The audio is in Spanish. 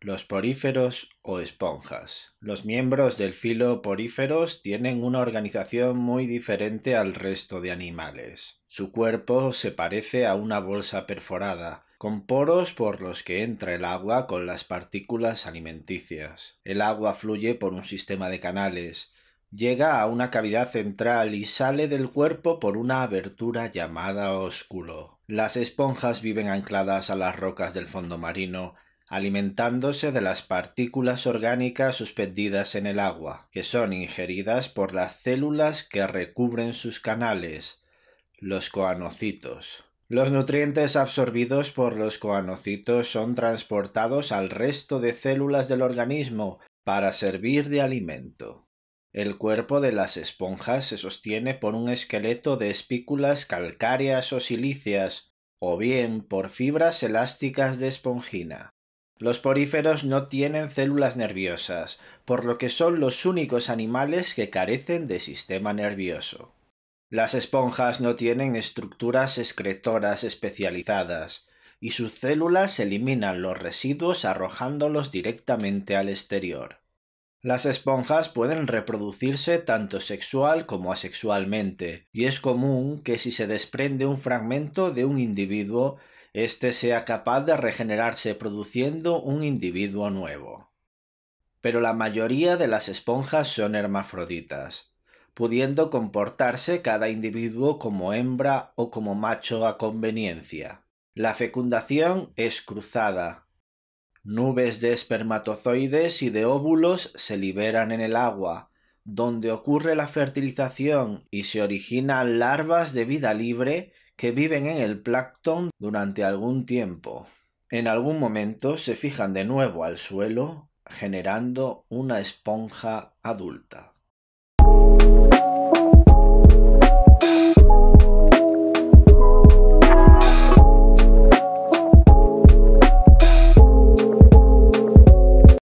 Los poríferos o esponjas. Los miembros del filo poríferos tienen una organización muy diferente al resto de animales. Su cuerpo se parece a una bolsa perforada, con poros por los que entra el agua con las partículas alimenticias. El agua fluye por un sistema de canales, llega a una cavidad central y sale del cuerpo por una abertura llamada ósculo. Las esponjas viven ancladas a las rocas del fondo marino, alimentándose de las partículas orgánicas suspendidas en el agua, que son ingeridas por las células que recubren sus canales, los coanocitos. Los nutrientes absorbidos por los coanocitos son transportados al resto de células del organismo para servir de alimento. El cuerpo de las esponjas se sostiene por un esqueleto de espículas calcáreas o silíceas, o bien por fibras elásticas de esponjina. Los poríferos no tienen células nerviosas, por lo que son los únicos animales que carecen de sistema nervioso. Las esponjas no tienen estructuras excretoras especializadas, y sus células eliminan los residuos arrojándolos directamente al exterior. Las esponjas pueden reproducirse tanto sexual como asexualmente, y es común que si se desprende un fragmento de un individuo, éste sea capaz de regenerarse produciendo un individuo nuevo. Pero la mayoría de las esponjas son hermafroditas, pudiendo comportarse cada individuo como hembra o como macho a conveniencia. La fecundación es cruzada, Nubes de espermatozoides y de óvulos se liberan en el agua, donde ocurre la fertilización y se originan larvas de vida libre que viven en el plancton durante algún tiempo. En algún momento se fijan de nuevo al suelo, generando una esponja adulta.